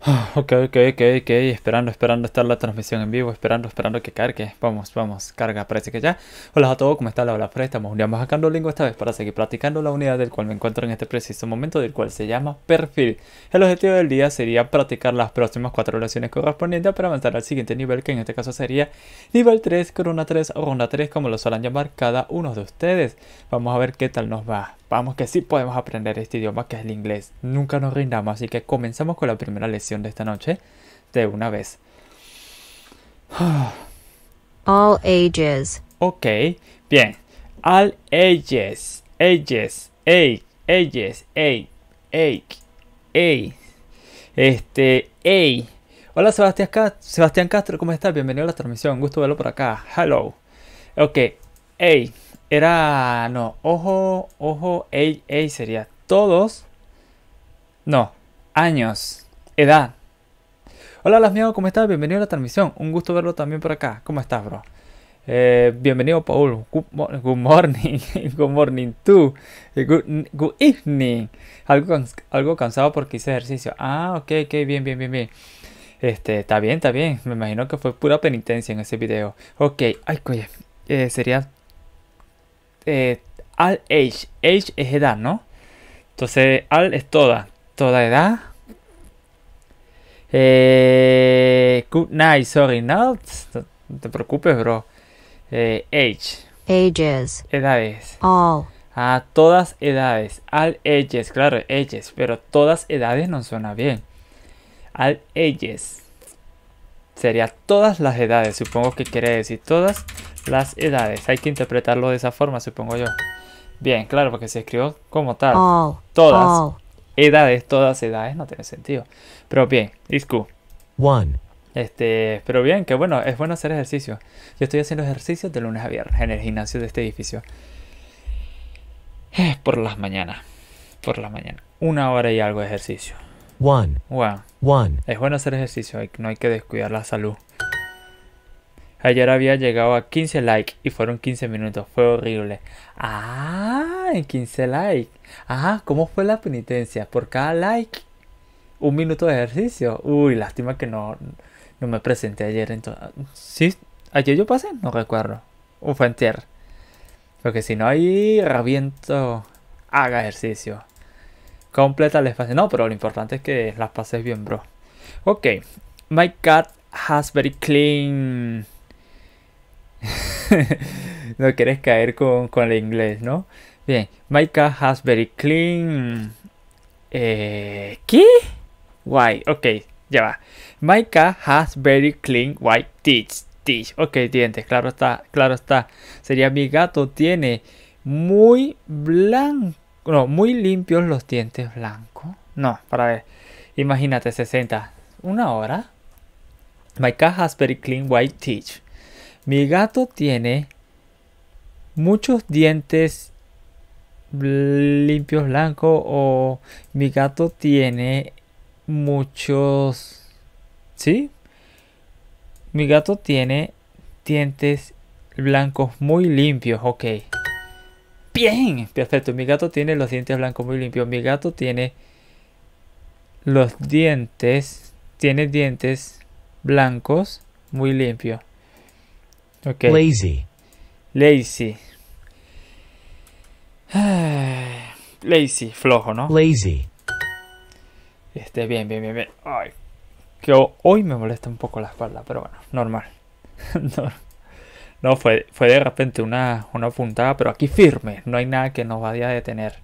Ah, ok, ok, ok, ok. Esperando, esperando estar la transmisión en vivo. Esperando, esperando que cargue. Vamos, vamos. Carga, parece que ya. Hola a todos, ¿cómo están? La hola Estamos un día más acá esta vez para seguir practicando la unidad del cual me encuentro en este preciso momento, del cual se llama perfil. El objetivo del día sería practicar las próximas cuatro oraciones correspondientes para avanzar al siguiente nivel, que en este caso sería nivel 3, corona 3 o ronda 3, como lo suelen llamar cada uno de ustedes. Vamos a ver qué tal nos va. Vamos que sí podemos aprender este idioma que es el inglés. Nunca nos rindamos, así que comenzamos con la primera lección de esta noche de una vez. All ages. Ok, bien. All ages. Ages. Age. Ages. Age. Age. Este. Age. Hola Sebastián, Sebastián Castro, ¿cómo estás? Bienvenido a la transmisión. gusto verlo por acá. Hello. Ok. Age. Era. No, ojo, ojo, ey, ey sería todos. No, años, edad. Hola, las mías, ¿cómo estás? Bienvenido a la transmisión. Un gusto verlo también por acá. ¿Cómo estás, bro? Eh, bienvenido, Paul. Good, morning. good morning, tú. Eh, good, good, evening. Algo, algo cansado porque hice ejercicio. Ah, ok, ok, bien, bien, bien, bien. Este, está bien, está bien. Me imagino que fue pura penitencia en ese video. Ok, ay, coño, eh, sería All eh, al age. Age es edad, ¿no? Entonces, all es toda. Toda edad. Eh, good night, sorry, no. No te preocupes, bro. Eh, age. Ages. Edades. All. A ah, todas edades. All ages, claro, ages. Pero todas edades no suena bien. All ages sería todas las edades. Supongo que quiere decir todas las edades. Hay que interpretarlo de esa forma, supongo yo. Bien, claro, porque se escribió como tal. todas. Edades, todas edades, no tiene sentido. Pero bien, disco One. Este, pero bien, que bueno, es bueno hacer ejercicio. Yo estoy haciendo ejercicios de lunes a viernes en el gimnasio de este edificio. Por las mañanas. Por las mañanas. Una hora y algo de ejercicio. One. One. Es bueno hacer ejercicio, no hay que descuidar la salud. Ayer había llegado a 15 likes y fueron 15 minutos, fue horrible. Ah, 15 likes. Ajá, ah, ¿cómo fue la penitencia? Por cada like, un minuto de ejercicio. Uy, lástima que no, me presenté ayer. ¿Sí? ¿Ayer yo pasé? No recuerdo. O fue Porque si no, hay reviento, Haga ejercicio completa la espacio. No, pero lo importante es que las pases bien, bro. Ok. My cat has very clean. no quieres caer con, con, el inglés, ¿no? Bien. My cat has very clean. Eh, ¿Qué? Why? Ok, ya va. My cat has very clean white teeth. teeth. Ok, dientes, claro está, claro está. Sería mi gato tiene muy blanco no, muy limpios los dientes blancos. No, para ver, imagínate 60, una hora. My cat has very clean white teeth. Mi gato tiene muchos dientes limpios blancos o mi gato tiene muchos... ¿Sí? Mi gato tiene dientes blancos muy limpios, ok. Bien, perfecto. Mi gato tiene los dientes blancos muy limpios. Mi gato tiene los dientes, tiene dientes blancos muy limpios. Ok. Lazy. Lazy. Lazy, flojo, ¿no? Lazy. Este, bien, bien, bien, bien. que hoy me molesta un poco la espalda, pero bueno, normal. normal. No, fue, fue de repente una, una puntada, pero aquí firme. No hay nada que nos vaya a detener.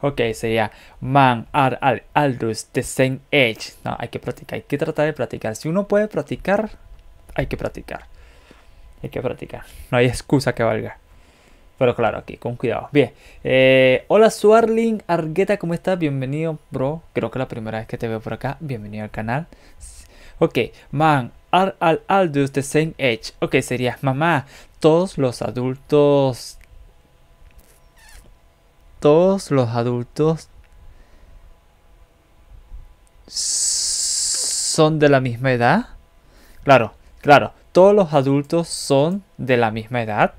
Ok, sería man ar aldus the same age. No, hay que practicar, hay que tratar de practicar. Si uno puede practicar, hay que practicar. Hay que practicar. No hay excusa que valga. Pero claro, aquí, con cuidado. Bien. Eh, hola Suarling Argueta, ¿cómo estás? Bienvenido, bro. Creo que es la primera vez que te veo por acá. Bienvenido al canal. Ok, man are all adults the same age? Ok, sería mamá, todos los adultos... Todos los adultos son de la misma edad. Claro, claro, todos los adultos son de la misma edad.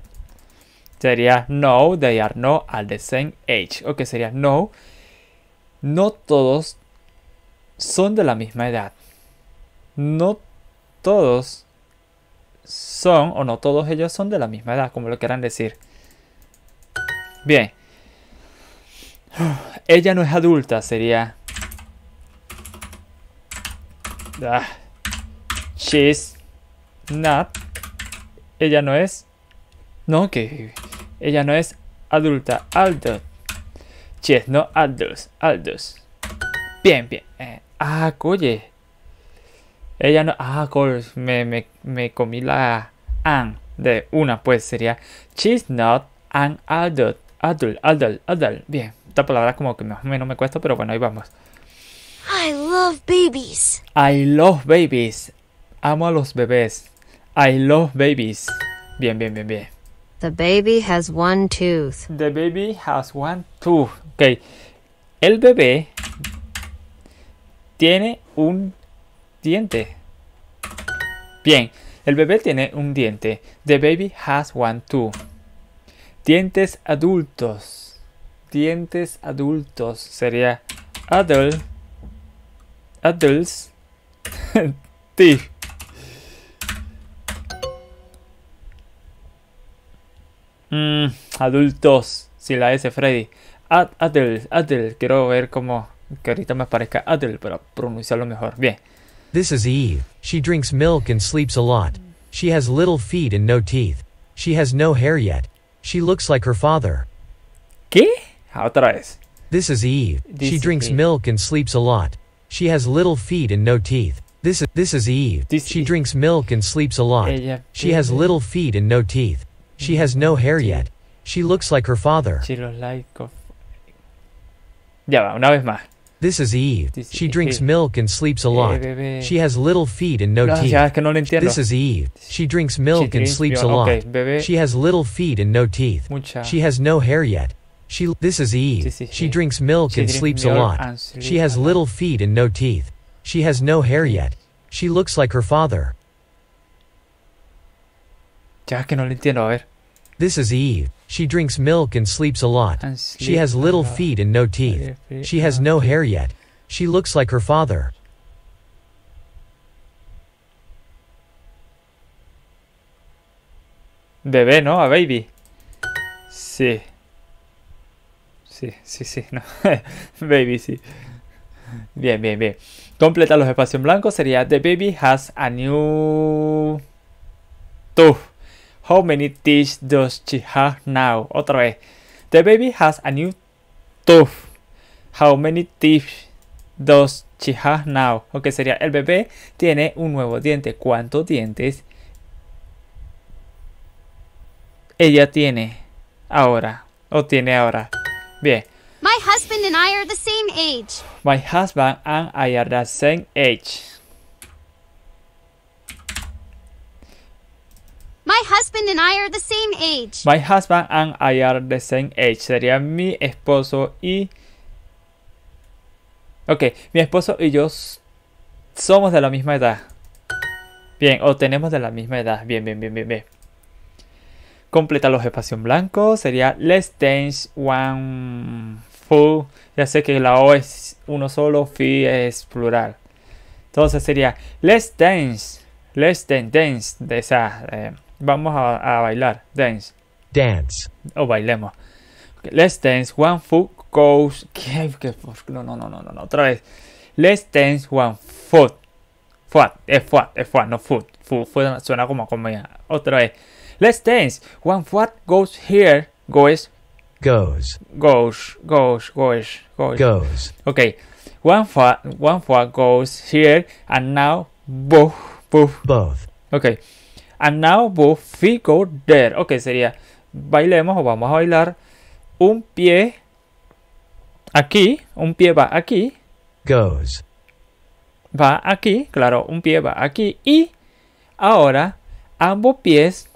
Sería no, they are no al the same age. Ok, sería no, no todos son de la misma edad. No todos son, o no todos ellos son de la misma edad, como lo quieran decir. Bien. Ella no es adulta, sería... Ah. She's not. Ella no es... No, que... Ella no es adulta. Adult. She's no adult. altos Bien, bien. Eh, ah, oye. Ella no. Ah, course. Me, me comí la an de una, pues sería. She's not an adult. Adult, adult, adult. Bien. Esta palabra como que más o menos me cuesta, pero bueno, ahí vamos. I love babies. I love babies. Amo a los bebés. I love babies. Bien, bien, bien, bien. The baby has one tooth. The baby has one tooth. Ok. El bebé tiene un diente. Bien, el bebé tiene un diente. The baby has one too. Dientes adultos. Dientes adultos sería adult. Adults. teeth. Mm, adultos. Si la S Freddy. adult, adult. Quiero ver cómo. Que ahorita me parezca adult, pero pronunciarlo mejor. Bien. This is Eve. She drinks milk and sleeps a lot. She has little feet and no teeth. She has no hair yet. She looks like her father. ¿Qué? Otra vez. This is Eve. This she drinks Eve. milk and sleeps a lot. She has little feet and no teeth. This is this is Eve. This she drinks milk and sleeps a lot. Ella she has little feet and no teeth. She has no hair yet. She looks like her father. She looks like. Ya va, una vez más. This is Eve. She drinks milk and sleeps a lot. She has little feet and no teeth. This is Eve. She drinks milk and sleeps a lot. She has little feet and no teeth. She has no hair yet. She This is Eve. She drinks milk and sleeps a lot. She has little feet and no teeth. She has no hair yet. She looks like her father. This is Eve. She drinks milk and sleeps a lot. She has little feet and no teeth. She has no hair yet. She looks like her father. Bebé, ¿no? A baby. Sí. Sí, sí, sí. No. baby, sí. Bien, bien, bien. Completa los espacios en blanco sería The baby has a new tooth. How many teeth does she have now? Otra vez. The baby has a new tooth. How many teeth does she have now? Ok, sería el bebé tiene un nuevo diente. ¿Cuántos dientes ella tiene ahora? O tiene ahora. Bien. My husband and I are the same age. My husband and I are the same age. My husband and I are the same age. My husband and I are the same age. Sería mi esposo y... Ok, mi esposo y yo somos de la misma edad. Bien, o tenemos de la misma edad. Bien, bien, bien, bien, bien. Completa los espacios en blanco. Sería less than one full. Ya sé que la O es uno solo, fi es plural. Entonces sería less than, less than dance de esa... Eh, Vamos a, bailar. Dance. Dance. O bailemos. Let's dance. One foot goes. ¿Qué? No, no, no, no, no. Otra vez. Let's dance one foot. Foot. Es eh, foot. Eh, foot. No foot. Foot, foot suena como comida. Otra vez. Let's dance. One foot goes here. Goes. Goes. Goes. Goes. Goes. Goes. Goes. Okay. One foot. One foot goes here. And now both. Both. Both. Okay. And now both feet go there. Ok, sería bailemos o vamos a bailar un pie aquí, un pie va aquí. Goes. Va aquí, claro, un pie va aquí y ahora ambos pies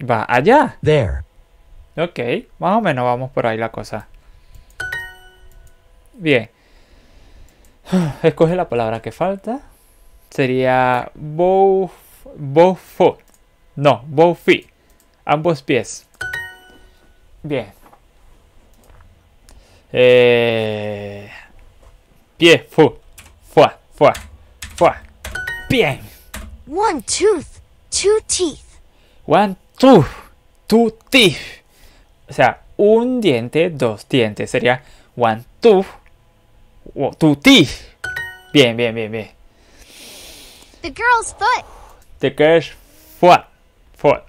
va allá. There. Ok, más o menos vamos por ahí la cosa. Bien. Escoge la palabra que falta. Sería both both foot. No, both feet. Ambos pies. Bien. Eh, pie, fu, fua, fu, fu. Bien. One tooth, two teeth. One tooth, two teeth. O sea, un diente, dos dientes. Sería one tooth, two teeth. Bien, bien, bien, bien. The girl's foot te caes fuat. Fuat.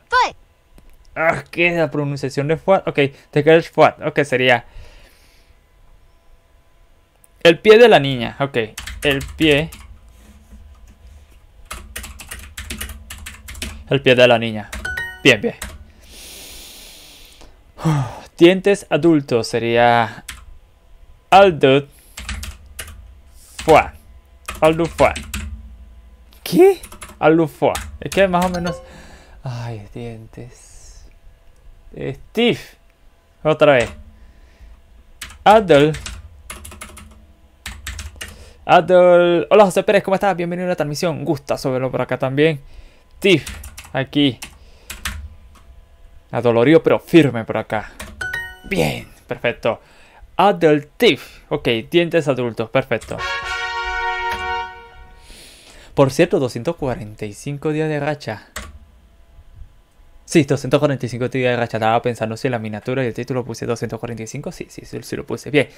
Ah, ¿qué es la pronunciación de fuat? Ok, te caes fuat. Ok, sería. El pie de la niña. Ok, el pie. El pie de la niña. Bien, bien. Dientes adultos sería. adult Fuat. Adult fuat. ¿Qué? Alufoa. Es que más o menos. Ay, dientes. Steve. Otra vez. Adel. Adel. Hola José Pérez, ¿cómo estás? Bienvenido a la transmisión. Gusta sobrelo por acá también. Steve. Aquí. Adolorido pero firme por acá. Bien, perfecto. Adult Steve Ok, dientes adultos, perfecto. Por cierto, 245 días de racha. Sí, 245 días de racha. Estaba pensando si la miniatura y el título puse 245. Sí, sí, sí, lo puse. Bien.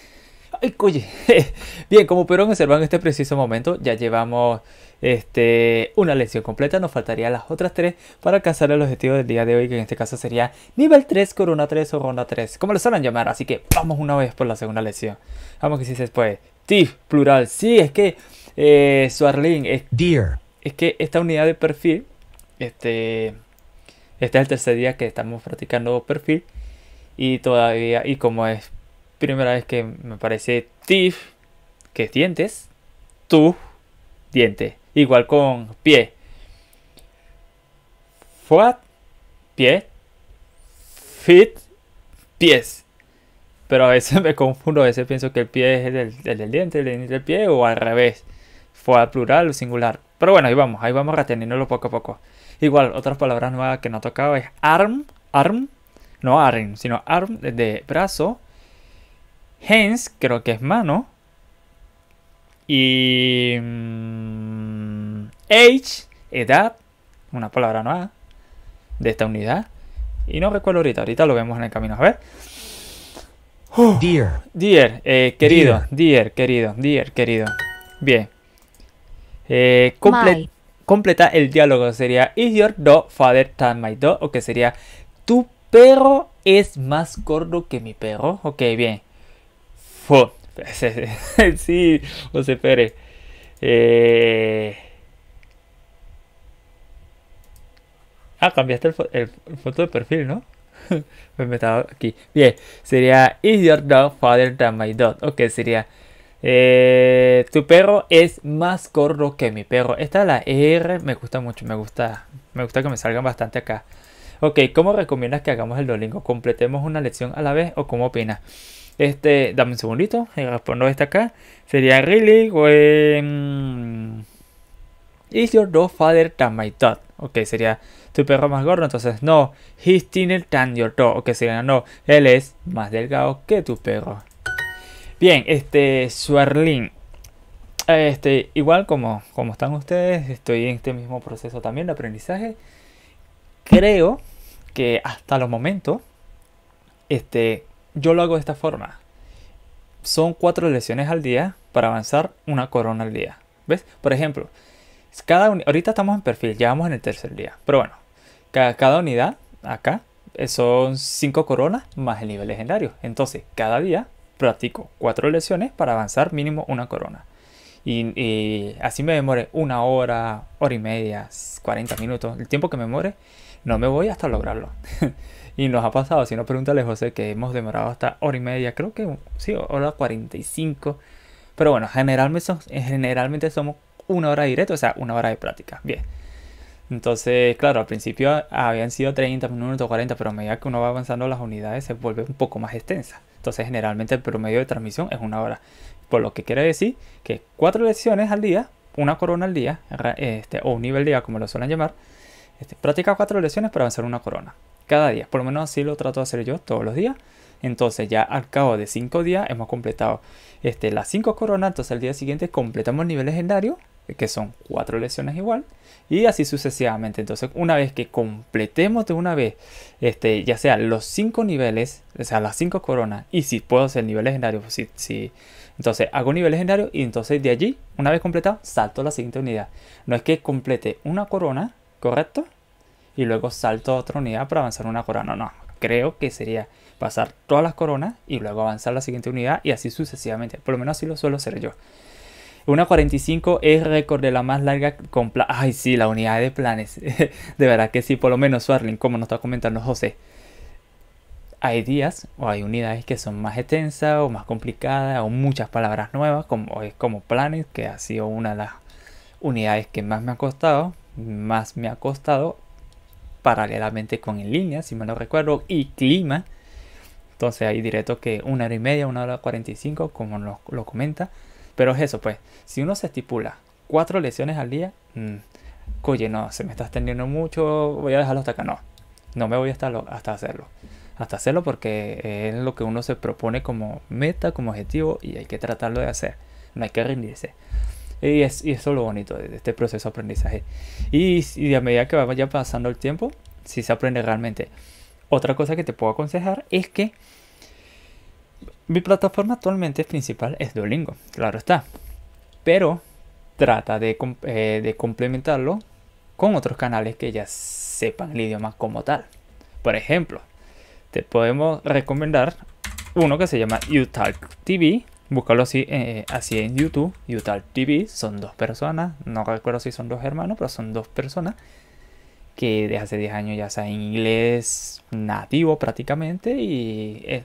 Ay, coye. Bien, como pudieron observar en este preciso momento, ya llevamos este, una lección completa. Nos faltarían las otras tres para alcanzar el objetivo del día de hoy, que en este caso sería nivel 3, corona 3 o ronda 3, como lo suelen llamar. Así que vamos una vez por la segunda lección. Vamos que si se puede. TIF, plural. Sí, es que eh, es, Dear. es que esta unidad de perfil, este, este es el tercer día que estamos practicando perfil y todavía, y como es primera vez que me parece TIF, que es dientes, tu diente, igual con pie. foot, pie, fit, pies. Pero a veces me confundo, a veces pienso que el pie es el, del diente, el diente del pie, o al revés fue al plural o singular. Pero bueno, ahí vamos, ahí vamos reteniéndolo poco a poco. Igual, otras palabras nuevas que no he tocado es arm, arm, no arm, sino arm de, brazo. Hands, creo que es mano. Y... Mm, age, edad, una palabra nueva de esta unidad. Y no recuerdo ahorita, ahorita lo vemos en el camino. A ver. dear. Dear, eh, querido, dear. dear, querido, dear, querido. Bien. Eh, completa el diálogo sería Is your dog father than my dog? O que sería Tu perro es más gordo que mi perro. Ok, bien. sí, José Pérez. Eh... Ah, cambiaste el, foto de perfil, ¿no? Me he metido aquí. Bien, sería Is your dog father than my dog? Ok, sería eh, tu perro es más gordo que mi perro. Esta la R me gusta mucho, me gusta, me gusta que me salgan bastante acá. Ok, ¿cómo recomiendas que hagamos el dolingo? ¿Completemos una lección a la vez o cómo opinas? Este, dame un segundito y respondo esta acá. Sería really is your dog father than my dog? Ok, sería tu perro más gordo, entonces no. He's thinner than your dog. Ok, sería no. Él es más delgado que tu perro. Bien, este, Suarlin. Este, igual como, como están ustedes, estoy en este mismo proceso también de aprendizaje. Creo que hasta los momentos, este, yo lo hago de esta forma. Son cuatro lesiones al día para avanzar una corona al día. ¿Ves? Por ejemplo, cada ahorita estamos en perfil, ya vamos en el tercer día. Pero bueno, cada, cada unidad acá eh, son cinco coronas más el nivel legendario. Entonces, cada día practico cuatro lesiones para avanzar mínimo una corona. Y, eh, así me demore una hora, hora y media, 40 minutos, el tiempo que me demore, no me voy hasta lograrlo. y nos ha pasado, si no pregúntale José, que hemos demorado hasta hora y media, creo que sí, hora 45. Pero bueno, generalmente, son, generalmente somos una hora directa, o sea, una hora de práctica. Bien. Entonces, claro, al principio habían sido 30 minutos, 40, pero a medida que uno va avanzando las unidades se vuelve un poco más extensa. Entonces generalmente el promedio de transmisión es una hora. Por lo que quiere decir que cuatro lesiones al día, una corona al día, este, o un nivel día como lo suelen llamar, este, practica cuatro lesiones para avanzar una corona. Cada día, por lo menos así lo trato de hacer yo todos los días. Entonces ya al cabo de cinco días hemos completado este, las cinco coronas, entonces al día siguiente completamos el nivel legendario que son cuatro lesiones igual, y así sucesivamente. Entonces, una vez que completemos de una vez, este, ya sea los cinco niveles, o sea, las cinco coronas, y si puedo hacer nivel legendario, pues, si, si, entonces hago nivel legendario, y entonces de allí, una vez completado, salto a la siguiente unidad. No es que complete una corona, ¿correcto? Y luego salto a otra unidad para avanzar una corona, no, no. Creo que sería pasar todas las coronas y luego avanzar a la siguiente unidad y así sucesivamente. Por lo menos así lo suelo hacer yo. 1h45 es récord de la más larga con... Ay, sí, la unidad de planes. de verdad que sí, por lo menos Swarling, como nos está comentando José. Hay días o hay unidades que son más extensas o más complicadas o muchas palabras nuevas, como es como planes, que ha sido una de las unidades que más me ha costado, más me ha costado, paralelamente con en línea, si me lo recuerdo, y clima. Entonces hay directo que una hora y media, una hora cuarenta como nos lo comenta. Pero es eso, pues, si uno se estipula cuatro lesiones al día, mmm, no, se me está extendiendo mucho, voy a dejarlo hasta acá. No, no me voy a estar hasta hacerlo. Hasta hacerlo porque es lo que uno se propone como meta, como objetivo y hay que tratarlo de hacer. No hay que rendirse. Y, es, y eso es lo bonito de este proceso de aprendizaje. Y, y a medida que vaya pasando el tiempo, si se aprende realmente. Otra cosa que te puedo aconsejar es que mi plataforma actualmente principal es Duolingo, claro está. Pero trata eh, de, complementarlo con otros canales que ya sepan el idioma como tal. Por ejemplo, te podemos recomendar uno que se llama Utalk TV. Búscalo así, eh, así en YouTube. Utalk TV son dos personas. No recuerdo si son dos hermanos, pero son dos personas que desde hace 10 años ya saben inglés nativo prácticamente y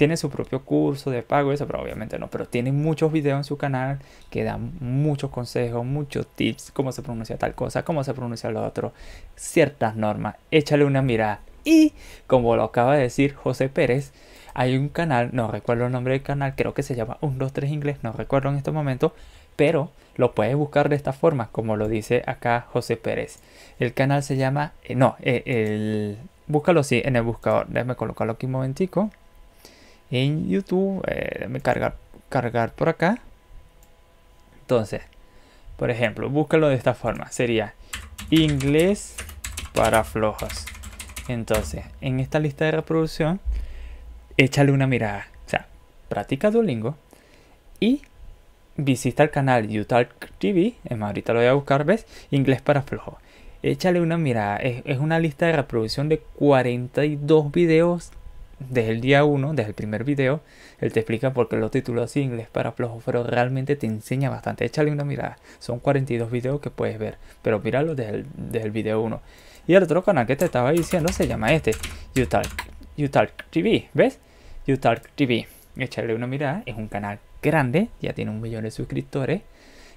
tiene su propio curso de pago, eso, pero obviamente no. Pero tiene muchos videos en su canal que dan muchos consejos, muchos tips, cómo se pronuncia tal cosa, cómo se pronuncia lo otro, ciertas normas. Échale una mirada. Y como lo acaba de decir José Pérez, hay un canal, no recuerdo el nombre del canal, creo que se llama 123 Inglés, no recuerdo en este momento, pero lo puedes buscar de esta forma, como lo dice acá José Pérez. El canal se llama, eh, no, eh, el, búscalo así en el buscador, déjame colocarlo aquí un momentico en YouTube. Eh, déjame cargar, por acá. Entonces, por ejemplo, búscalo de esta forma. Sería inglés para flojos. Entonces, en esta lista de reproducción, échale una mirada. O sea, practica Duolingo y visita el canal Utah TV. ahorita lo voy a buscar, ¿ves? Inglés para flojos. Échale una mirada. Es, es una lista de reproducción de 42 videos desde el día 1, desde el primer video, él te explica por qué los títulos así inglés para flojo, pero realmente te enseña bastante. Échale una mirada. Son 42 videos que puedes ver, pero míralo desde el, desde video 1. Y el otro canal que te estaba diciendo se llama este, Utalk, TV, ¿ves? Utalk TV. Échale una mirada, es un canal grande, ya tiene un millón de suscriptores.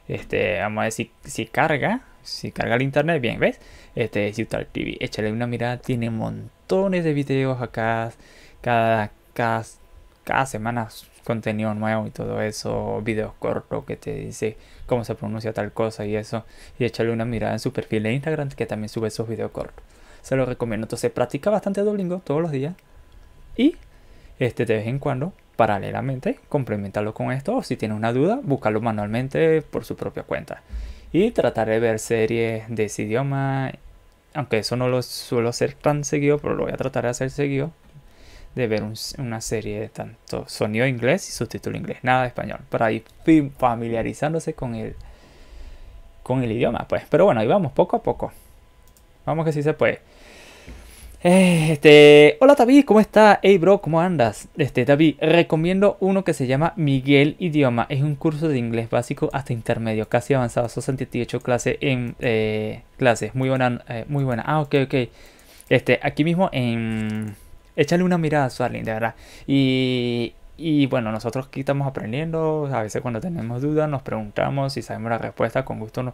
Este, vamos a decir, si carga, si carga el internet, bien, ¿ves? Este es Utalk TV. Échale una mirada, tiene montones de videos acá cada, cada, semana contenido nuevo y todo eso, videos cortos que te dice cómo se pronuncia tal cosa y eso, y échale una mirada en su perfil de Instagram que también sube esos videos cortos. Se los recomiendo. Entonces practica bastante Duolingo todos los días y este, de vez en cuando, paralelamente, complementarlo con esto o si tienes una duda, buscarlo manualmente por su propia cuenta. Y trataré de ver series de ese idioma, aunque eso no lo suelo hacer tan seguido, pero lo voy a tratar de hacer seguido de ver una serie de tanto sonido inglés y subtítulo inglés, nada de español, para ir familiarizándose con el, con el idioma, pues. Pero bueno, ahí vamos, poco a poco. Vamos que sí se puede. Eh, este, hola David, ¿cómo está? Hey bro, ¿cómo andas? Este, David, recomiendo uno que se llama Miguel Idioma. Es un curso de inglés básico hasta intermedio, casi avanzado. Son 78 clases en eh, clases. Muy buena, eh, muy buena. Ah, ok, ok. Este, aquí mismo en échale una mirada a de verdad. Y, bueno, nosotros aquí estamos aprendiendo, a veces cuando tenemos dudas nos preguntamos, si sabemos la respuesta, con gusto nos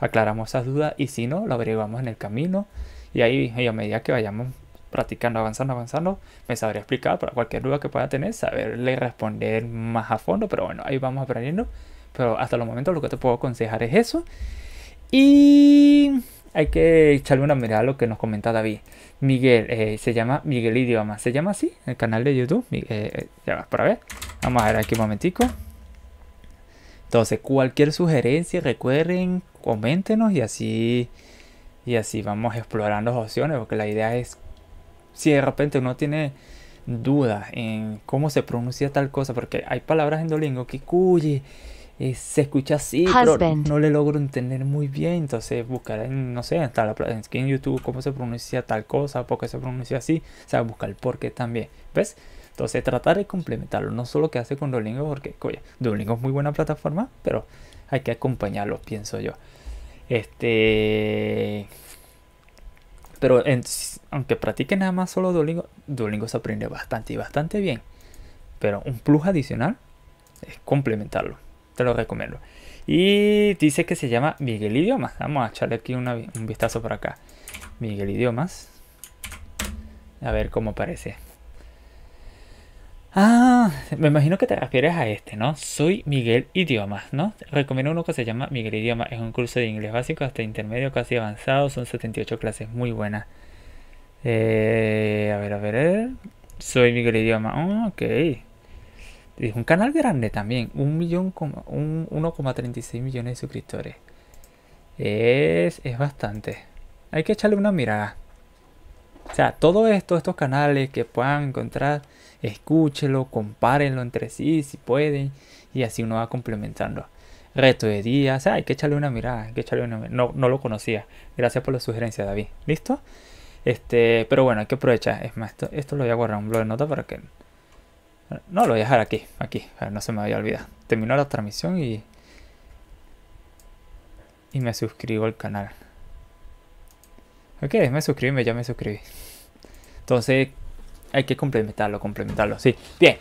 aclaramos esas dudas y si no, lo averiguamos en el camino y ahí a medida que vayamos practicando, avanzando, avanzando, me sabría explicar para cualquier duda que pueda tener, saberle responder más a fondo, pero bueno, ahí vamos aprendiendo, pero hasta el momento lo que te puedo aconsejar es eso y hay que echarle una mirada a lo que nos comenta David. Miguel, eh, se llama Miguel Idioma. ¿Se llama así? El canal de YouTube. Eh, eh, ya vas para ver. Vamos a ver aquí un momentico. Entonces, cualquier sugerencia, recuerden, coméntenos y así, y así vamos explorando las opciones. Porque la idea es, si de repente uno tiene dudas en cómo se pronuncia tal cosa, porque hay palabras en Dolingo, cuye. Eh, se escucha así, pero no le logro entender muy bien. Entonces buscar en, no sé, hasta la, en YouTube cómo se pronuncia tal cosa, por qué se pronuncia así. O sea, buscar el por qué también. ¿Ves? Entonces tratar de complementarlo, no solo que hace con Duolingo, porque oye, Duolingo es muy buena plataforma, pero hay que acompañarlo, pienso yo. Este... Pero aunque practique nada más solo Duolingo, Duolingo se aprende bastante y bastante bien. Pero un plus adicional es complementarlo te lo recomiendo. Y dice que se llama Miguel Idiomas. Vamos a echarle aquí un vistazo por acá. Miguel Idiomas. A ver cómo parece. Ah, me imagino que te refieres a este, ¿no? Soy Miguel Idiomas, ¿no? Recomiendo uno que se llama Miguel Idiomas. Es un curso de inglés básico hasta intermedio, casi avanzado. Son 78 clases muy buenas. Eh, a ver, a ver. Soy Miguel Idiomas ok. Es un canal grande también, un millón, un 1,36 millones de suscriptores. Es, es bastante. Hay que echarle una mirada. O sea, todo esto, estos canales que puedan encontrar, escúchelo, compárenlo entre sí si pueden y así uno va complementando. Reto de día, o sea, hay que echarle una mirada, que echarle una No, lo conocía. Gracias por la sugerencia, David. ¿Listo? Este, pero bueno, hay que aprovechar. Es más, esto, lo voy a guardar en un blog de notas para que no, lo voy a dejar aquí, aquí, no se me vaya a olvidar. Terminó la transmisión y... Y me suscribo al canal. Ok, me suscribí, ya me suscribí. Entonces, hay que complementarlo, complementarlo, sí. Bien.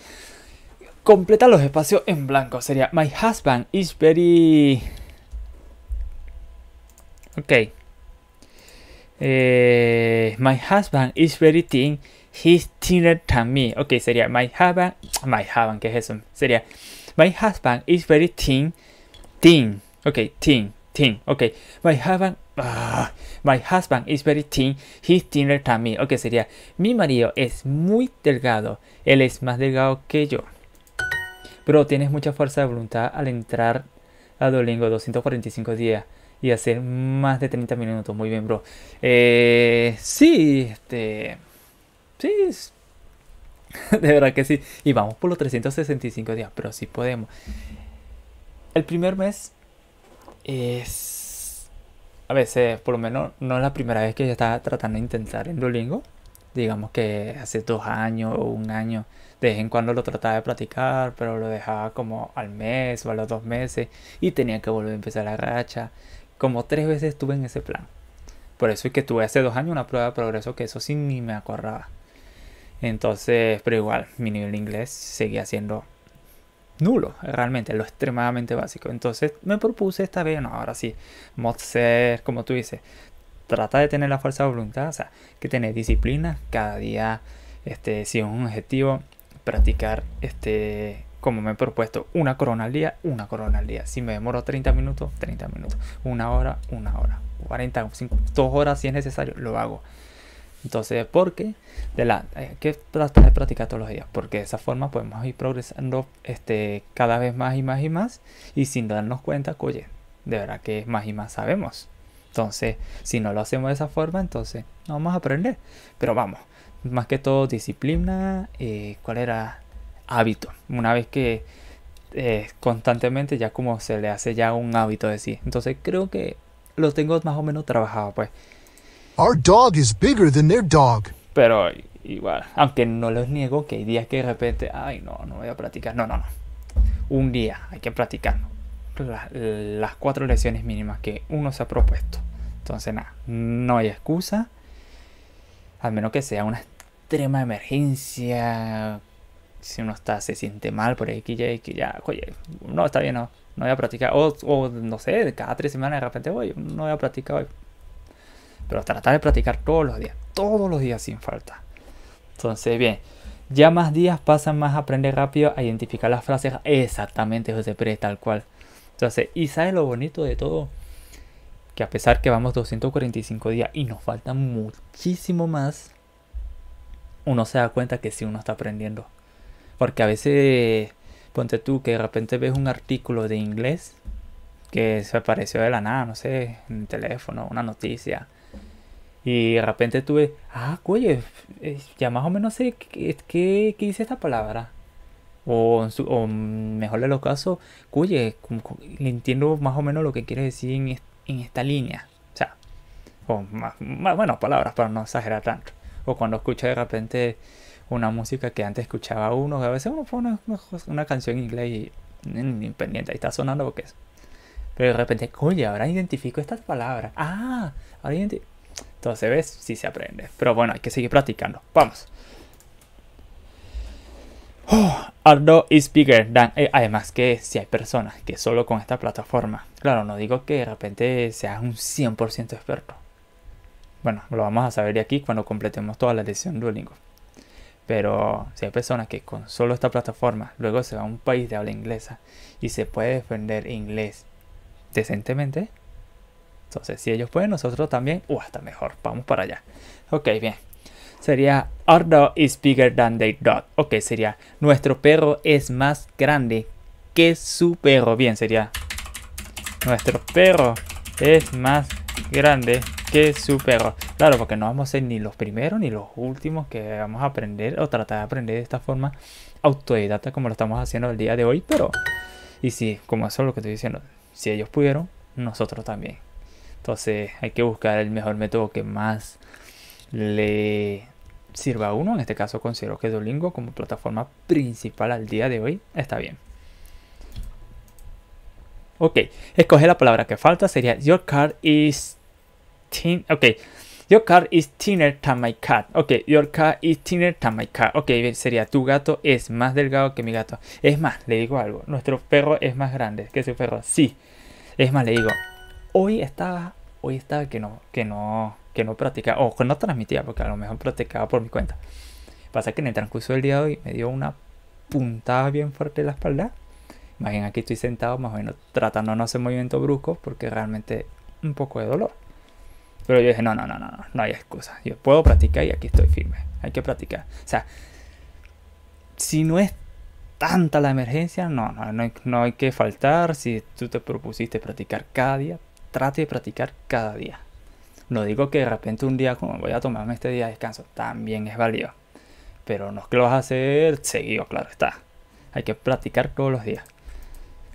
Completar los espacios en blanco sería... My husband is very... Ok. Eh, my husband is very thin His dinner than Ok, sería my husband. My husband, ¿qué es eso? Sería my husband is very thin. Thin. Ok, thin. Thin. Ok, my husband. Ah, my husband is very thin. His dinner than me. Ok, sería mi marido es muy delgado. Él es más delgado que yo. Bro, tienes mucha fuerza de voluntad al entrar a Dolingo 245 días y hacer más de 30 minutos. Muy bien, bro. Eh, sí, este. Sí, de verdad que sí. Y vamos por los 365 días, pero sí podemos. El primer mes es... A veces, por lo menos, no es la primera vez que yo estaba tratando de intentar en Duolingo. Digamos que hace dos años o un año. De vez en cuando lo trataba de practicar, pero lo dejaba como al mes o a los dos meses. Y tenía que volver a empezar la racha. Como tres veces estuve en ese plan. Por eso es que tuve hace dos años una prueba de progreso que eso sí ni me acordaba. Entonces, pero igual, mi nivel de inglés seguía siendo nulo, realmente, lo extremadamente básico. Entonces me propuse esta vez, no, ahora sí, ser, como tú dices, trata de tener la fuerza de voluntad, o sea, que tener disciplina, cada día, este, si es un objetivo, practicar, este, como me he propuesto, una corona al día, una corona al día. Si me demoro 30 minutos, 30 minutos, una hora, una hora, 40, 5, 2 horas si es necesario, lo hago. Entonces, porque de la, hay que tratar de practicar todos los días, porque de esa forma podemos ir progresando este, cada vez más y más y más, y sin darnos cuenta, oye, de verdad que más y más sabemos. Entonces, si no lo hacemos de esa forma, entonces no vamos a aprender. Pero vamos, más que todo disciplina, eh, ¿cuál era? Hábito. Una vez que eh, constantemente ya como se le hace ya un hábito de sí. Entonces creo que lo tengo más o menos trabajado, pues. Our dog is bigger than their dog. Pero igual, aunque no los niego que hay días que de repente, ay no, no voy a practicar. No, no, no. Un día hay que practicar las, cuatro lesiones mínimas que uno se ha propuesto. Entonces nada, no hay excusa. Al menos que sea una extrema emergencia. Si uno está, se siente mal por aquí y que ya, oye, no, está bien, no, voy a practicar. O, no sé, cada tres semanas de repente, oye, no voy a practicar hoy pero tratar de practicar todos los días, todos los días sin falta. Entonces, bien, ya más días pasan más aprende rápido a identificar las frases exactamente, José Pérez, tal cual. Entonces, y sabes lo bonito de todo, que a pesar que vamos 245 días y nos faltan muchísimo más, uno se da cuenta que sí uno está aprendiendo. Porque a veces, ponte tú que de repente ves un artículo de inglés que se apareció de la nada, no sé, en el teléfono, una noticia, y de repente tuve, ah, oye, ya más o menos sé qué, qué, dice esta palabra. O, mejor de los casos, oye, entiendo más o menos lo que quiere decir en, en esta línea. O sea, o más, bueno, palabras para no exagerar tanto. O cuando escucho de repente una música que antes escuchaba uno, a veces uno pone una, canción en inglés y pendiente ahí está sonando porque es. Pero de repente, oye, ahora identifico estas palabras. Ah, ahora identifico se ve si se aprende. Pero bueno, hay que seguir practicando. Vamos. Oh, Ardo is eh, además que si hay personas que solo con esta plataforma... Claro, no digo que de repente seas un 100% experto. Bueno, lo vamos a saber de aquí cuando completemos toda la lección Duolingo. Pero si hay personas que con solo esta plataforma luego se va a un país de habla inglesa y se puede defender inglés decentemente, entonces, si ellos pueden, nosotros también, o uh, hasta mejor, vamos para allá. Ok, bien. Sería Our dog is bigger than their dog. Ok, sería Nuestro perro es más grande que su perro. Bien, sería Nuestro perro es más grande que su perro. Claro, porque no vamos a ser ni los primeros ni los últimos que vamos a aprender o tratar de aprender de esta forma autodidacta como lo estamos haciendo el día de hoy, pero... Y si, como eso es lo que estoy diciendo, si ellos pudieron, nosotros también. Entonces hay que buscar el mejor método que más le sirva a uno. En este caso considero que Duolingo como plataforma principal al día de hoy está bien. Ok, escoge la palabra que falta. Sería Your car is Ok, Your car is thinner than my cat. Ok, Your car is thinner than my cat. Ok, sería tu gato es más delgado que mi gato. Es más, le digo algo. Nuestro perro es más grande que su perro. Sí. Es más, le digo, hoy estaba, hoy estaba que no, que no, que no practicaba, o no transmitía, porque a lo mejor practicaba por mi cuenta. Pasa que en el transcurso del día de hoy me dio una puntada bien fuerte en la espalda. Imagínate aquí estoy sentado más o menos tratando de no hacer movimientos bruscos porque realmente un poco de dolor. Pero yo dije, no, no, no, no, no, hay excusa. Yo puedo practicar y aquí estoy firme. Hay que practicar. O sea, si no es tanta la emergencia, no, no, no hay que faltar. Si tú te propusiste practicar cada día, trato de practicar cada día. No digo que de repente un día, como voy a tomarme este día de descanso, también es válido. Pero no es que lo vas a hacer seguido, claro está. Hay que practicar todos los días.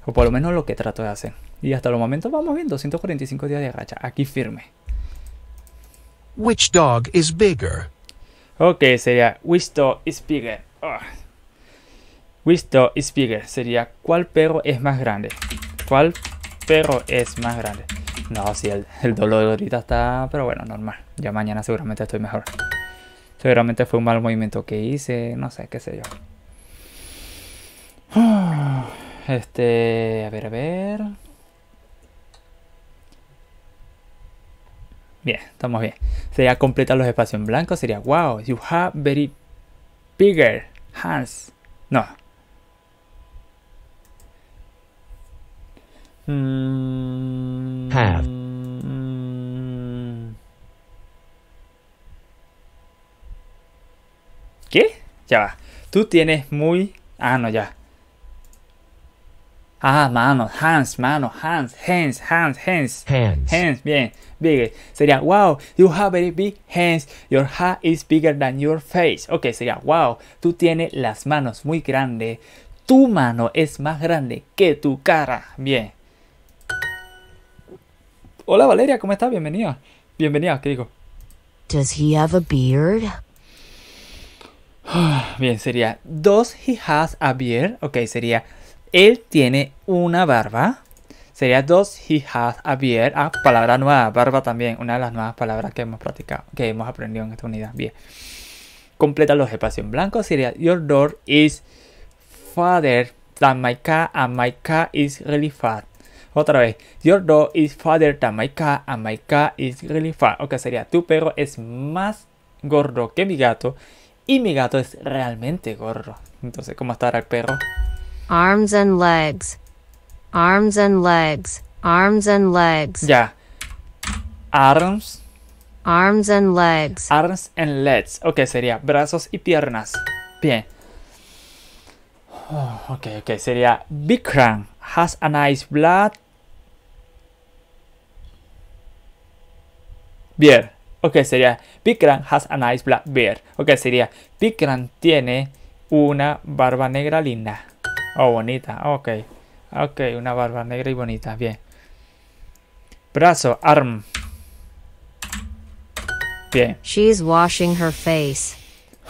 O por lo menos lo que trato de hacer. Y hasta los momento vamos bien, 245 días de racha. Aquí firme. Which dog is bigger? Ok, sería Which dog is bigger? Which ah. dog is bigger? Sería ¿Cuál perro es más grande? ¿Cuál perro es más grande? No, sí, el, dolor de ahorita está, pero bueno, normal. Ya mañana seguramente estoy mejor. Seguramente fue un mal movimiento que hice, no sé, qué sé yo. Este, a ver, a ver. Bien, estamos bien. Sería completar los espacios en blanco, sería wow, you have very bigger hands. No, Mm. Mm. ¿Qué? Ya va. Tú tienes muy... Ah, no, ya. Ah, manos, hands, manos, hands, hands, hands, hands. Hands. bien, Sería, wow, you have very big hands. Your heart is bigger than your face. Ok, sería, wow, tú tienes las manos muy grandes. Tu mano es más grande que tu cara. Bien. Hola Valeria, ¿cómo estás? Bienvenida. Bienvenida, ¿qué digo? Does he have a beard? Bien, sería Does he has a beard? Ok, sería Él tiene una barba. Sería Does he has a beard? Ah, palabra nueva, barba también. Una de las nuevas palabras que hemos practicado, que hemos aprendido en esta unidad. Bien. Completa los espacios en blanco. Sería Your door is father than my car and my car is really far. Otra vez, your dog is father than my cat and my cat is really fat. Ok, sería tu perro es más gordo que mi gato y mi gato es realmente gordo. Entonces, ¿cómo estará el perro? Arms and legs. Arms and legs. Arms and legs. Ya. Arms. Arms and legs. Arms and legs. Ok, sería brazos y piernas. Bien. Oh, ok, ok. Sería Bikram has a nice blood beer. Ok, sería Picran has a nice black beard. Ok, sería Picran tiene una barba negra linda. Oh, bonita. Ok. Ok, una barba negra y bonita. Bien. Brazo, arm. Bien. She's washing her face.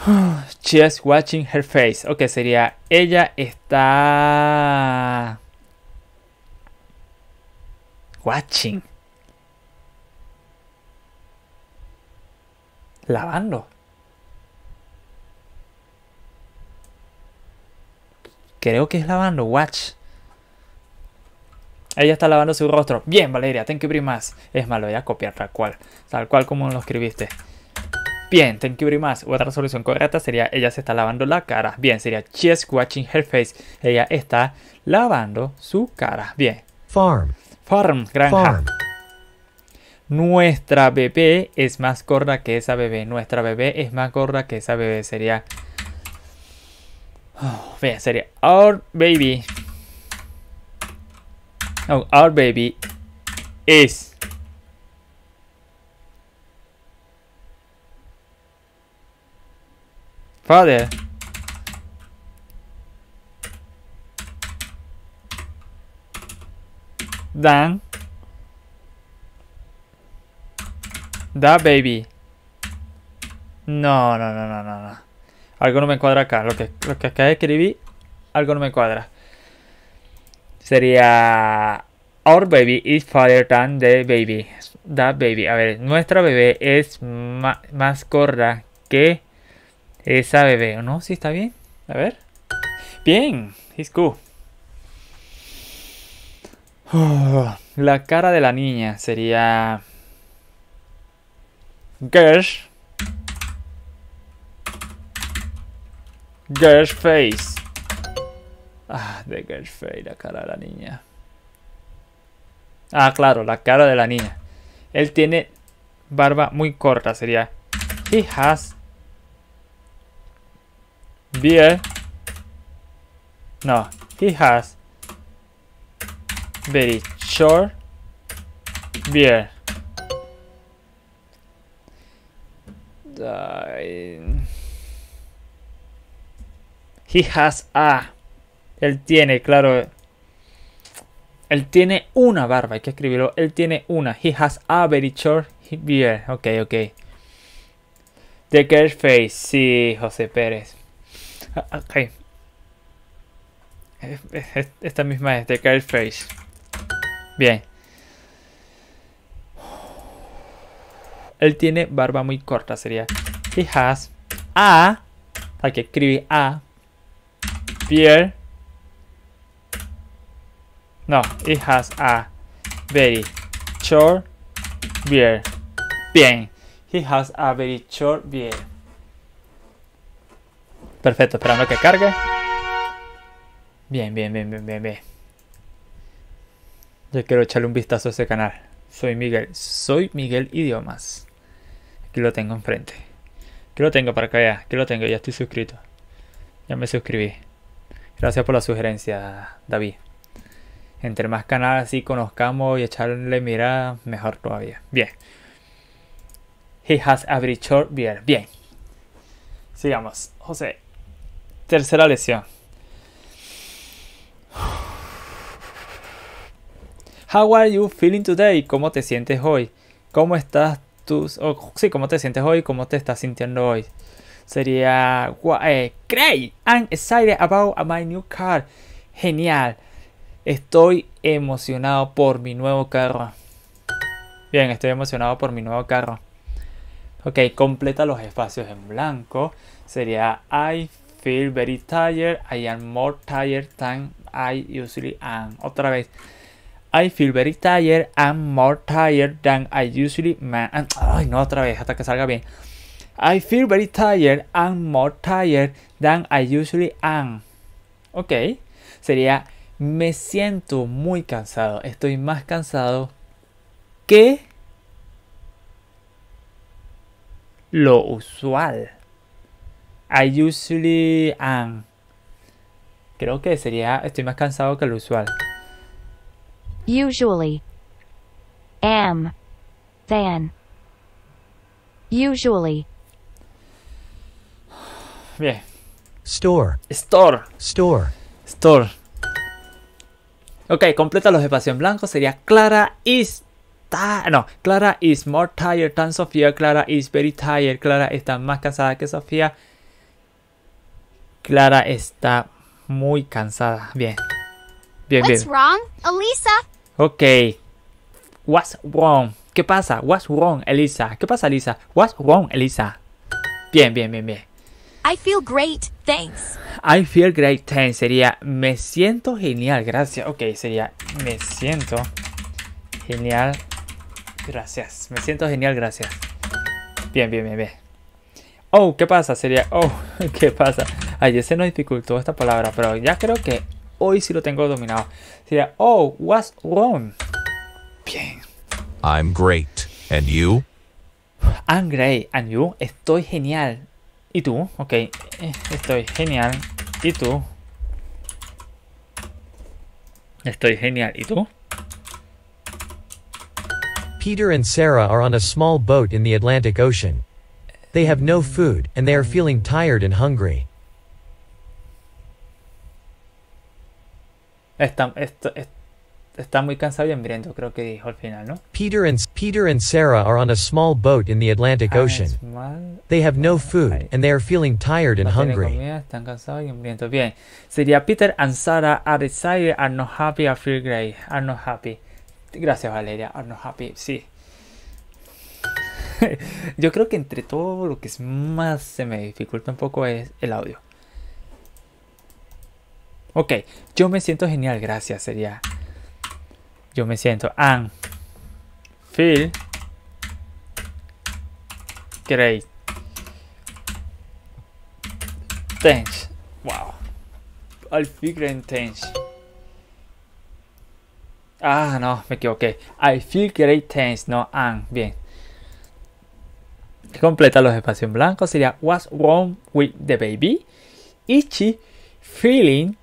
She's watching her face. Ok, sería ella está watching. lavando. Creo que es lavando, watch. Ella está lavando su rostro. Bien, Valeria, Tengo que abrir más Es malo, voy a copiar tal cual. Tal cual como lo escribiste. Bien, thank que very más Otra solución correcta sería ella se está lavando la cara. Bien, sería she's watching her face. Ella está lavando su cara. Bien. Farm. Farm, granja. Farm nuestra bebé es más gorda que esa bebé. Nuestra bebé es más gorda que esa bebé. Sería... Oh, sería our baby. our baby is... Father. Dan. Da baby. No, no, no, no, no, Algo no me cuadra acá. Lo que, acá escribí, algo no me cuadra. Sería... Our baby is father than the baby. That baby. A ver, nuestra bebé es más gorda que esa bebé. ¿O no? ¿Sí está bien? A ver. Bien. He's cool. la cara de la niña sería... Girls. Girls face. Ah, de girls face, la cara de la niña. Ah, claro, la cara de la niña. Él tiene barba muy corta, sería. He has. beard. No, he has. Very short. beard. he has a. Él tiene, claro. Él tiene una barba, hay que escribirlo. Él tiene una. He has a very short beard. Ok, ok. The face sí, José Pérez. Ah, ah, ok. Esta misma es The face Bien. Él tiene barba muy corta, sería. He has a. Hay que escribir a. Beer. No, he has a very short beard. Bien. He has a very short beard. Perfecto, esperando que cargue. Bien, bien, bien, bien, bien, bien. Yo quiero echarle un vistazo a ese canal. Soy Miguel, soy Miguel Idiomas. Aquí lo tengo enfrente. Aquí lo tengo para acá ya. Aquí lo tengo, ya estoy suscrito. Ya me suscribí. Gracias por la sugerencia, David. Entre más canales así conozcamos y echarle mirada, mejor todavía. Bien. He has every short beer. Bien. Sigamos. José. Tercera lesión. How are you feeling today? ¿Cómo te sientes hoy? ¿Cómo estás sí, cómo te sientes hoy, cómo te estás sintiendo hoy. Sería, eh, great, I'm excited about my new car. Genial, estoy emocionado por mi nuevo carro. Bien, estoy emocionado por mi nuevo carro. Ok, completa los espacios en blanco. Sería I feel very tired, I am more tired than I usually am. Otra vez. I feel very tired. and more tired than I usually am ah, ay, no, otra vez, hasta que salga bien. I feel very tired. and more tired than I usually am. Ok. Sería, me siento muy cansado. Estoy más cansado que lo usual. I usually am. Creo que sería, estoy más cansado que lo usual usually am than usually Bien. Store. Store. Store. Store. Ok, completa los espacios en blanco. Sería Clara is no, Clara is more tired than Sofía. Clara is very tired. Clara está más cansada que Sofía. Clara está muy cansada. Bien. Bien, bien. What's wrong, Elisa? Ok. What's wrong? ¿Qué pasa? What's wrong, Elisa? ¿Qué pasa, Elisa? What's wrong, Elisa? Bien, bien, bien, bien. I feel great, thanks. I feel great, thanks. Sería me siento genial, gracias. Ok, sería me siento genial, gracias. Me siento genial, gracias. Bien, bien, bien, bien. Oh, ¿qué pasa? Sería, oh, ¿qué pasa? Ay, se nos dificultó esta palabra, pero ya creo que hoy sí lo tengo dominado. Sería, oh, what's wrong? Bien. I'm great. And you? I'm great. And you? Estoy genial. ¿Y tú? Ok. Eh, estoy genial. ¿Y tú? Estoy genial. ¿Y tú? Peter and Sarah are on a small boat in the Atlantic Ocean. They have no food, and they are feeling tired and hungry. Está, muy cansado y hambriento, creo que dijo al final, ¿no? Peter and, Peter and Sarah are on a small boat in the Atlantic ah, Ocean. They have no food and they are feeling tired and hungry. están cansados y hambrientos. Bien, sería Peter and Sarah are tired and not happy and Are not happy. Gracias Valeria, are not happy, sí. Yo creo que entre todo lo que es más se me dificulta un poco es el audio. Ok, yo me siento genial, gracias, sería. Yo me siento. And feel great. Tense. Wow. I feel great tense. Ah, no, me equivoqué. I feel great tense, no and. Bien. Completa los espacios en blanco sería What's wrong with the baby? Ichi feeling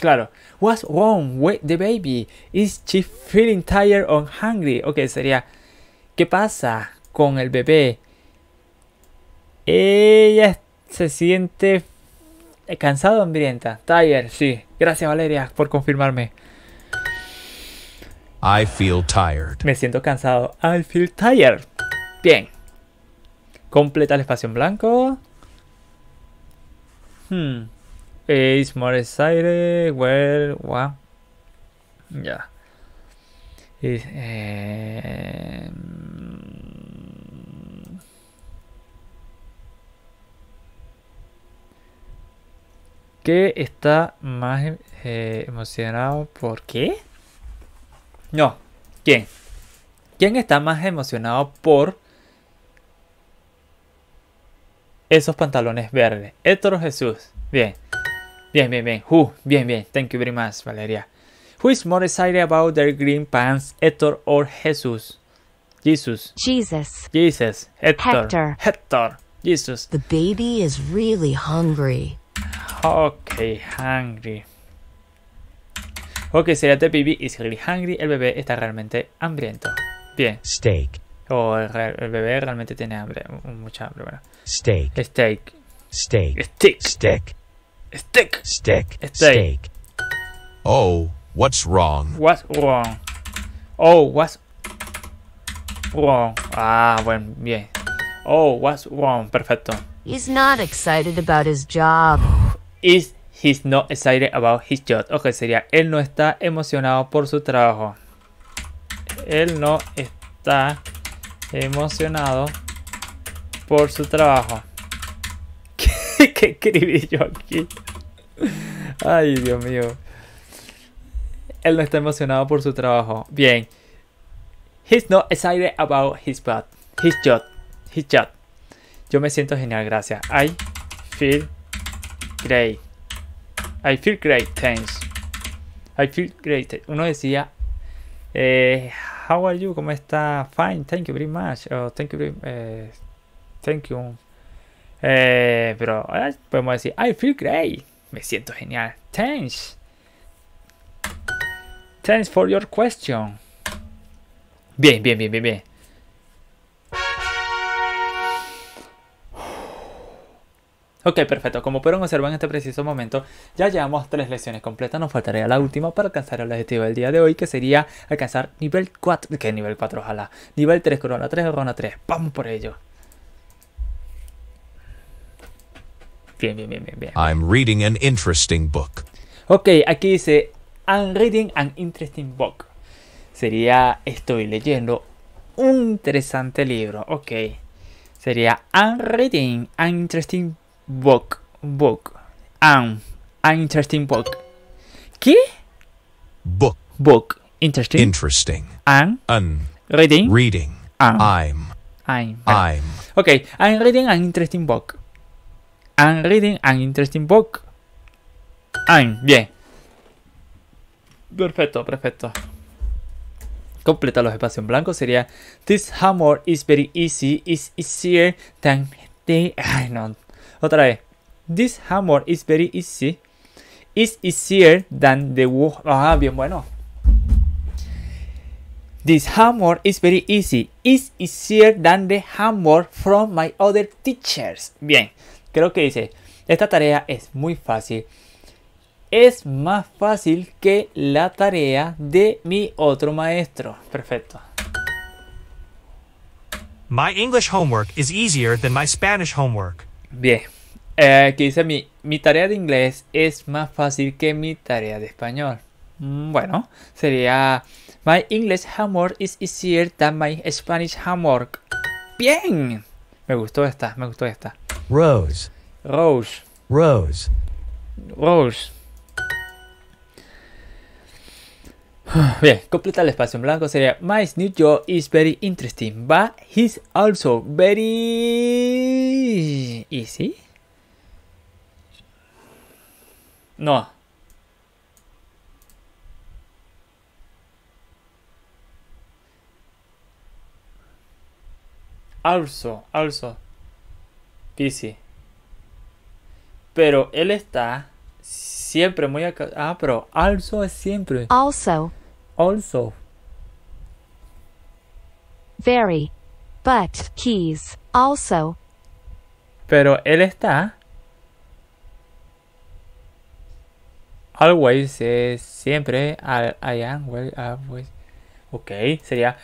Claro. What's wrong with the baby? Is she feeling tired or hungry? Ok, sería. ¿Qué pasa con el bebé? Ella se siente cansado o hambrienta. Tired, sí. Gracias, Valeria, por confirmarme. I feel tired. Me siento cansado. I feel tired. Bien. Completa el espacio en blanco. Hmm. Es more em, excited. Well, wow. Ya. ¿Qué está más eh, emocionado por qué? No, ¿quién? ¿Quién está más emocionado por esos pantalones verdes? Héctor Jesús. Bien. Bien, bien, bien. Bien, bien. Thank you very much, Valeria. Who is more excited about their green pants, Hector or Jesus? Jesus. Jesus. Jesus. Hector. Hector. Jesus. The baby is really hungry. Okay, hungry. Ok, sería the baby is really hungry. El bebé está realmente hambriento. Bien. Steak. oh, el, bebé realmente tiene hambre. Mucha hambre, Steak. Steak. Steak. Steak. Steak. Stick. Stick. Steak. Oh, what's wrong? What's wrong? Oh, what's wrong? Ah, bueno, bien. Oh, what's wrong? Perfecto. He's not excited about his job. Is he's not excited about his job. Ok, sería él no está emocionado por su trabajo. Él no está emocionado por su trabajo. ¿Qué escribí yo aquí? Ay, Dios mío. Él no está emocionado por su trabajo. Bien. He's not excited about his job. His job. His job. Yo me siento genial, gracias. I feel great. I feel great, thanks. I feel great. Uno decía, eh, how are you? ¿Cómo está? Fine, thank you very much. Oh, thank you very, eh, thank you eh, pero eh, podemos decir, I feel great. Me siento genial. Thanks. Thanks for your question. Bien, bien, bien, bien, bien. Ok, perfecto. Como pueden observar en este preciso momento, ya llevamos tres lecciones completas. Nos faltaría la última para alcanzar el objetivo del día de hoy, que sería alcanzar nivel 4. ¿Qué nivel 4? Ojalá. Nivel 3, corona 3, corona 3. Vamos por ello. Bien, bien, bien, bien, I'm reading an interesting book. Ok, aquí dice, I'm reading an interesting book. Sería, estoy leyendo un interesante libro. Ok. Sería, I'm reading an interesting book. Book. I'm an interesting book. ¿Qué? Book. Book. Interesting. Interesting. An. Reading. Reading. I'm. I'm. I'm. Ok, I'm reading an interesting book. And reading an interesting book. bien. Perfecto, perfecto. Completa los espacios en blanco sería This hammer is very easy, is easier than the. Ay, no. Otra vez. This hammer is very easy, is easier than the bien bueno. This hammer is very easy. is easier than the hammer from my other teachers. Bien, creo que dice, esta tarea es muy fácil. Es más fácil que la tarea de mi otro maestro. Perfecto. My English homework is easier than my Spanish homework. Bien. Eh, aquí dice mi, mi tarea de inglés es más fácil que mi tarea de español. Mm, bueno, sería My English homework is easier than my Spanish homework. Bien. Me gustó esta, me gustó esta. Rose. Rose. Rose. Rose. Bien, completa el espacio en blanco sería My new job is very interesting, but he's also very easy. No. Also, also. Sí, Pero él está siempre muy acá. Ah, pero also es siempre. Also. Also. Very. But keys. Also. Pero él está. Always es eh, siempre. I, am. always. Ok, sería.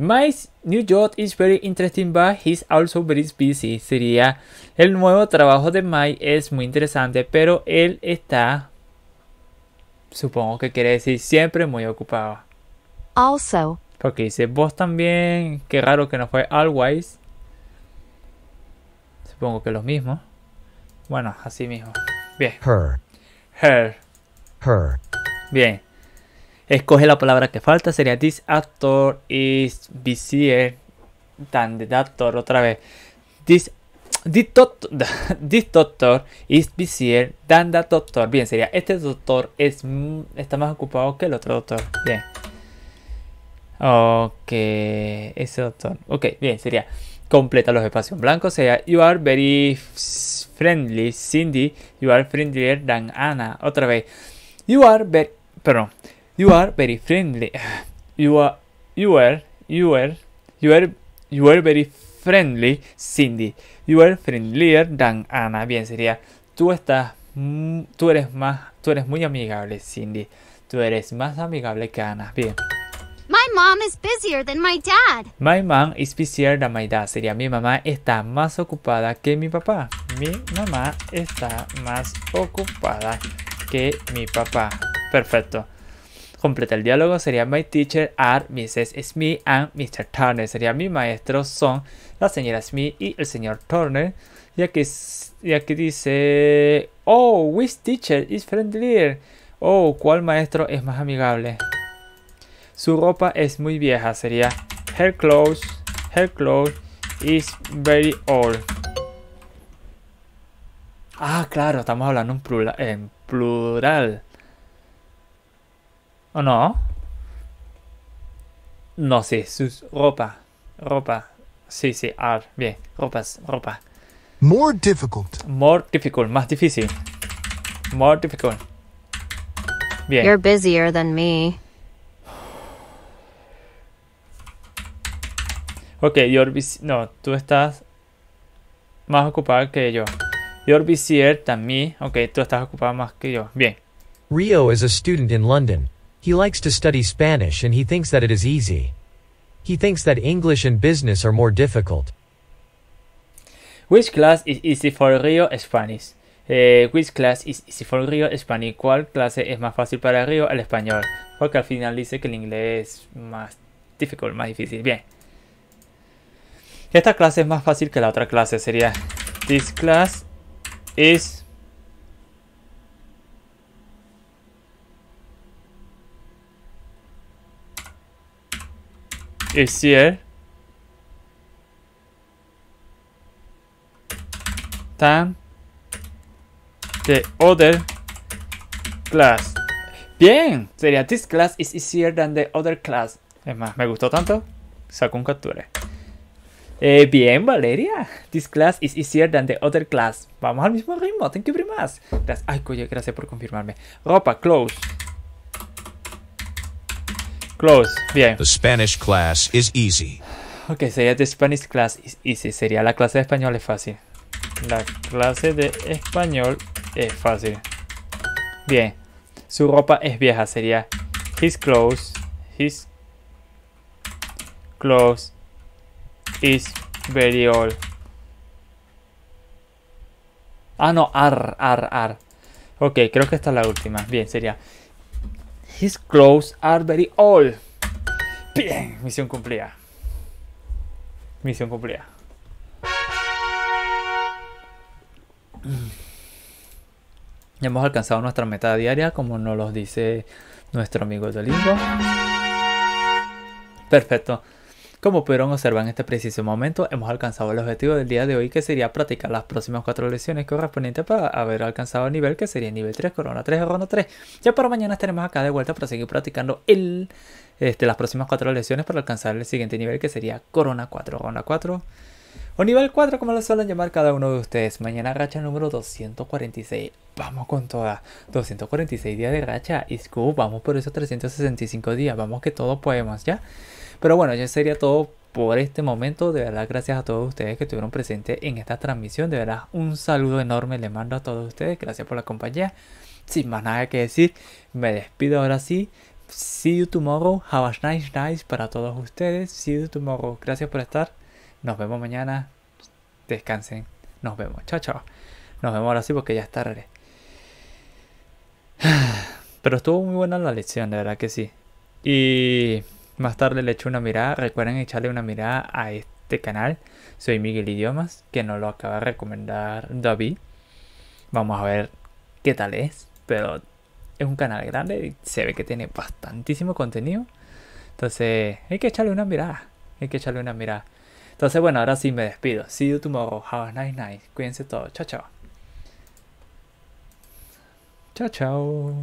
My new job is very interesting, but he's also very busy. Sería el nuevo trabajo de Mike es muy interesante, pero él está, supongo que quiere decir siempre muy ocupado. Also. Porque dice vos también. Qué raro que no fue always. Supongo que lo mismo Bueno, así mismo. Bien. Her. Her. Her. Bien. Escoge la palabra que falta, sería this actor is visier eh. than the doctor, otra vez. This This doctor, is busier eh. than the doctor. Bien, sería este doctor es, está más ocupado que el otro doctor. Bien. Ok, ese doctor. Ok, bien, sería completa los espacios blancos. Sería you are very friendly, Cindy. You are friendlier than Anna. Otra vez. You are very, perdón. You are very friendly. You are, you are, you are, you are, you very friendly, Cindy. You are friendlier than Ana. Bien, sería, tú estás, tú eres más, tú eres muy amigable, Cindy. Tú eres más amigable que Ana. Bien. My mom is busier than my dad. My mom is busier than my dad. Sería mi mamá está más ocupada que mi papá. Mi mamá está más ocupada que mi papá. Perfecto. Completa el diálogo sería My teacher are Mrs. Smith and Mr. Turner. Sería mi maestro son la señora Smith y el señor Turner. Y aquí, dice, oh, which teacher is friendlier? Oh, ¿cuál maestro es más amigable? Su ropa es muy vieja, sería her clothes, her clothes is very old. Ah, claro, estamos hablando En plural no? No sé, sus ropa, ropa. Sí, sí, ar, bien, ropas, ropa. More difficult. More difficult, más difícil. More difficult. Bien. You're busier than me. Ok, you're busy. No, tú estás más ocupada que yo. You're busier than me. Ok, tú estás ocupada más que yo. Bien. Rio is a student in London. He likes to study Spanish and he thinks that it is easy. He thinks that English and business are more difficult. Which class is easy for Rio Spanish? Eh, which class is easy for Rio Spanish? ¿Cuál clase es más fácil para Rio el español? Porque al final dice que el inglés es más difficult, más difícil. Bien. Esta clase es más fácil que la otra clase. Sería This class is easier eh, ¿eh? Tan the other class. Bien, sería this class is easier than the other class. Es más, me gustó tanto, saco un capture. Eh, bien, Valeria. This class is easier than the other class. Vamos al mismo ritmo. ¡Tengo que abrir más! Gracias. Ay, coño, gracias por confirmarme. Ropa, close. Close. Bien. The Spanish class is easy. Ok, sería the Spanish class is easy. Sería la clase de español es fácil. La clase de español es fácil. Bien. Su ropa es vieja. Sería his clothes. His clothes is very old. Ah, no, ar, ar, ar. Ok, creo que esta es la última. Bien, sería His clothes are very old. Bien, misión cumplida. Misión cumplida. Ya hemos alcanzado nuestra meta diaria, como nos lo dice nuestro amigo Dolingo. Perfecto. Como pudieron observar en este preciso momento, hemos alcanzado el objetivo del día de hoy que sería practicar las próximas cuatro lesiones correspondientes para haber alcanzado el nivel que sería nivel 3, corona 3, ronda 3. Ya para mañana estaremos acá de vuelta para seguir practicando el, este, las próximas cuatro lesiones para alcanzar el siguiente nivel que sería corona 4, corona 4. O nivel 4 como lo suelen llamar cada uno de ustedes. Mañana racha número 246. Vamos con todas! 246 días de racha. Y vamos por esos 365 días. Vamos que todos podemos, ¿ya? Pero bueno, ya sería todo por este momento. De verdad, gracias a todos ustedes que estuvieron presentes en esta transmisión. De verdad, un saludo enorme le mando a todos ustedes. Gracias por la compañía. Sin más nada que decir, me despido ahora sí. See you tomorrow. Have a nice night para todos ustedes. See you tomorrow. Gracias por estar. Nos vemos mañana. Descansen. Nos vemos. Chao, chao. Nos vemos ahora sí porque ya es tarde. Pero estuvo muy buena la lección, de verdad que sí. Y... Más tarde le echo una mirada. Recuerden echarle una mirada a este canal. Soy Miguel Idiomas, que nos lo acaba de recomendar David. Vamos a ver qué tal es. Pero es un canal grande y se ve que tiene bastantísimo contenido. Entonces hay que echarle una mirada. Hay que echarle una mirada. Entonces bueno, ahora sí me despido. See you tomorrow. Have a nice night. Cuídense todos. Chao, chao. Chao, chao.